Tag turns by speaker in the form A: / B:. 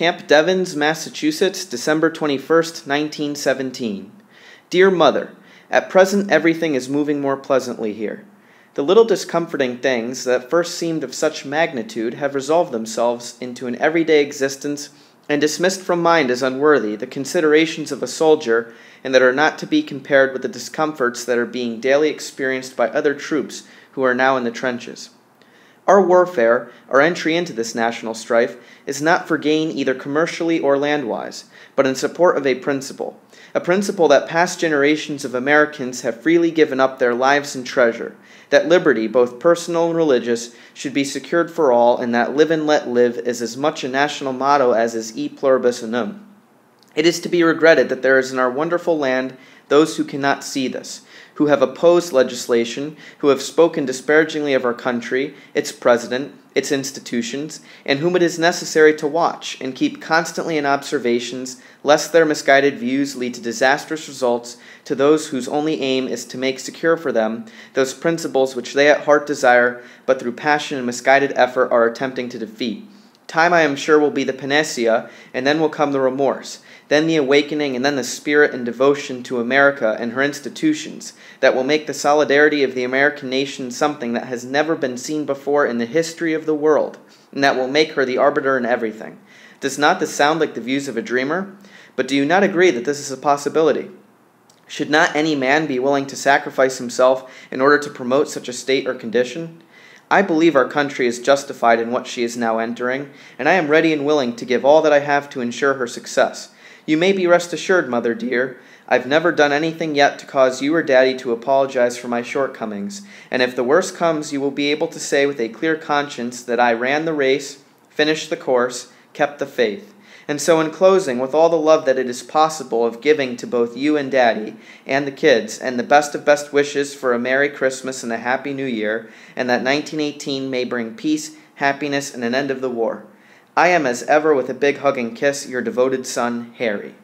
A: Camp Devens, Massachusetts, December 21st, 1917. Dear Mother, At present everything is moving more pleasantly here. The little discomforting things that first seemed of such magnitude have resolved themselves into an everyday existence and dismissed from mind as unworthy the considerations of a soldier and that are not to be compared with the discomforts that are being daily experienced by other troops who are now in the trenches. Our warfare, our entry into this national strife, is not for gain either commercially or landwise, but in support of a principle, a principle that past generations of Americans have freely given up their lives and treasure, that liberty, both personal and religious, should be secured for all, and that live and let live is as much a national motto as is e pluribus unum. It is to be regretted that there is in our wonderful land those who cannot see this, who have opposed legislation, who have spoken disparagingly of our country, its president, its institutions, and whom it is necessary to watch and keep constantly in observations, lest their misguided views lead to disastrous results to those whose only aim is to make secure for them those principles which they at heart desire, but through passion and misguided effort are attempting to defeat. Time, I am sure, will be the panacea, and then will come the remorse, then the awakening, and then the spirit and devotion to America and her institutions that will make the solidarity of the American nation something that has never been seen before in the history of the world, and that will make her the arbiter in everything. Does not this sound like the views of a dreamer? But do you not agree that this is a possibility? Should not any man be willing to sacrifice himself in order to promote such a state or condition? I believe our country is justified in what she is now entering, and I am ready and willing to give all that I have to ensure her success. You may be rest assured, mother dear, I've never done anything yet to cause you or daddy to apologize for my shortcomings, and if the worst comes, you will be able to say with a clear conscience that I ran the race, finished the course, kept the faith. And so, in closing, with all the love that it is possible of giving to both you and Daddy and the kids, and the best of best wishes for a Merry Christmas and a Happy New Year, and that 1918 may bring peace, happiness, and an end of the war. I am, as ever, with a big hug and kiss, your devoted son, Harry.